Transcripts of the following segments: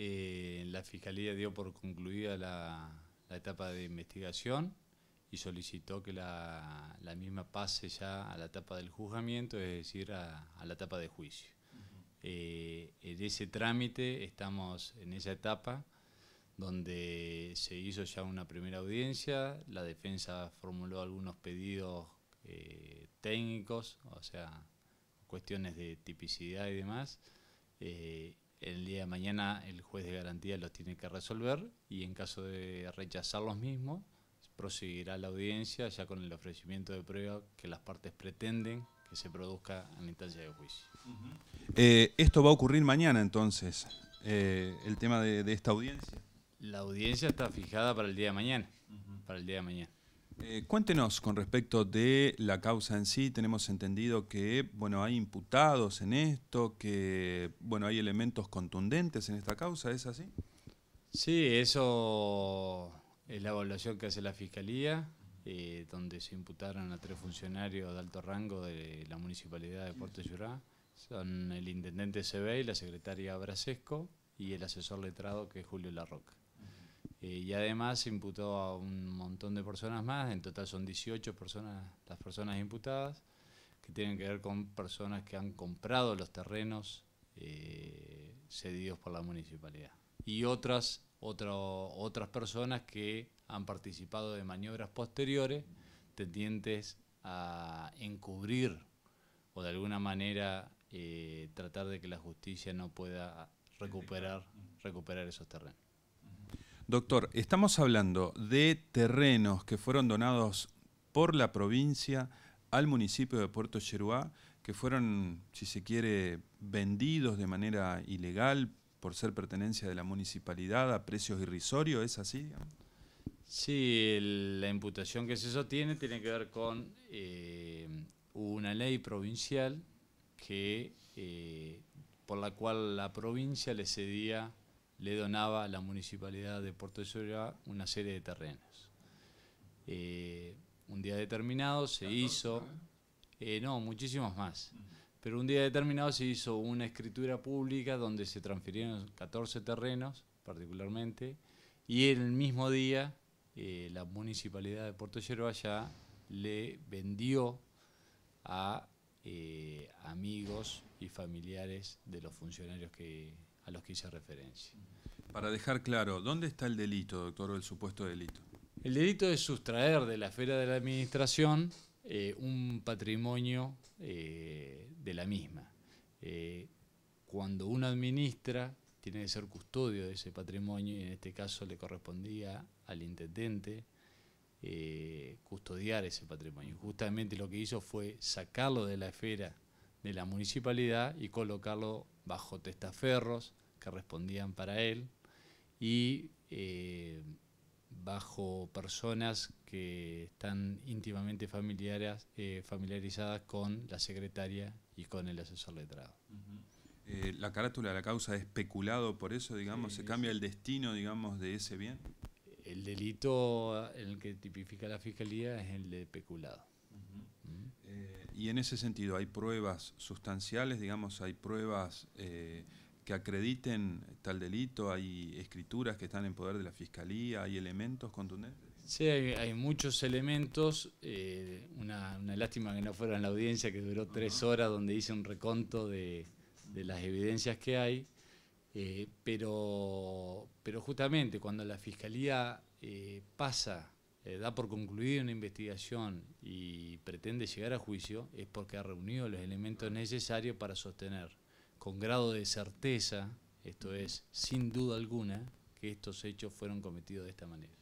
Eh, la Fiscalía dio por concluida la, etapa de investigación y solicitó que la, misma pase ya a la etapa del juzgamiento, es decir, a, la etapa de juicio. Eh, en ese trámite estamos en esa etapa donde se hizo ya una primera audiencia, la defensa formuló algunos pedidos eh, técnicos, o sea, cuestiones de tipicidad y demás, el día de mañana el juez de garantía los tiene que resolver y en caso de rechazar los mismos, proseguirá la audiencia ya con el ofrecimiento de prueba que las partes pretenden que se produzca en la de juicio. Eh, esto va a ocurrir mañana entonces, eh, el tema de, esta audiencia. La audiencia está fijada para el día de mañana, para el día de mañana. Eh, cuéntenos con respecto de la causa en sí. Tenemos entendido que bueno, hay imputados en esto, que bueno, hay elementos contundentes en esta causa, ¿es así? Sí, eso es la evaluación que hace la Fiscalía, eh, donde se imputaron a tres funcionarios de alto rango de la Municipalidad de Puerto Llurá. Son el intendente CB la secretaria Brasesco y el asesor letrado que es Julio Larroca. Eh, y además se imputó a un montón de personas más, en total son 18 personas las personas imputadas, que tienen que ver con personas que han comprado los terrenos eh, cedidos por la municipalidad. Y otras, otras personas que han participado de maniobras posteriores tendientes a encubrir o de alguna manera eh, tratar de que la justicia no pueda recuperar, recuperar esos terrenos. Doctor, estamos hablando de terrenos que fueron donados por la provincia al municipio de Puerto Yeruá, que fueron, si se quiere, vendidos de manera ilegal por ser pertenencia de la municipalidad a precios irrisorios, ¿es así? Sí, la imputación que se sostiene tiene que ver con eh, una ley provincial que eh, por la cual la provincia le cedía le donaba a la municipalidad de Puerto una serie de terrenos. Eh, un día determinado se hizo, ¿eh? Eh, no, muchísimos más, pero un día determinado se hizo una escritura pública donde se transfirieron 14 terrenos particularmente, y el mismo día la municipalidad de Puerto Yerba ya le vendió a amigos y familiares de los funcionarios que, a los que hice referencia. Para dejar claro, ¿dónde está el delito, doctor, o el supuesto delito? El delito es sustraer de la esfera de la administración eh, un patrimonio eh, de la misma. Eh, cuando uno administra, tiene que ser custodio de ese patrimonio y en este caso le correspondía al intendente custodiar ese patrimonio. Justamente lo que hizo fue sacarlo de la esfera de la municipalidad y colocarlo bajo testaferros que respondían para él y eh, bajo personas que están íntimamente familiares, eh, familiarizadas con la secretaria y con el asesor letrado. Eh, ¿La carátula de la causa es peculado por eso, digamos? ¿Se cambia el destino, digamos, de ese bien? El delito en el que tipifica la fiscalía es el de peculado. y en ese sentido, ¿hay pruebas sustanciales, digamos, hay pruebas que acrediten tal delito, hay escrituras que están en poder de la fiscalía, hay elementos contundentes. Sí, hay, muchos elementos. Eh, una, lástima que no fuera en la audiencia que duró tres horas donde hice un reconto de, las evidencias que hay. Eh, pero, pero justamente cuando la fiscalía eh, pasa, da por concluida una investigación y pretende llegar a juicio, es porque ha reunido los elementos necesarios para sostener con grado de certeza, esto es, sin duda alguna, que estos hechos fueron cometidos de esta manera.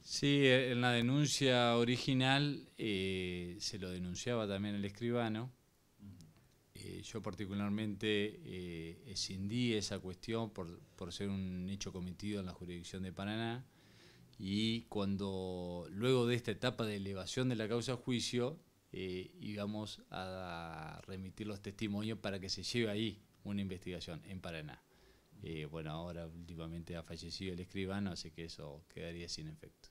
Sí, en la denuncia original eh, se lo denunciaba también el escribano. Eh, yo particularmente eh, escindí esa cuestión por, por, ser un hecho cometido en la jurisdicción de Paraná y cuando luego de esta etapa de elevación de la causa a juicio eh, y vamos a remitir los testimonios para que se lleve ahí una investigación en Paraná. Eh, bueno, ahora últimamente ha fallecido el escribano, así que eso quedaría sin efecto.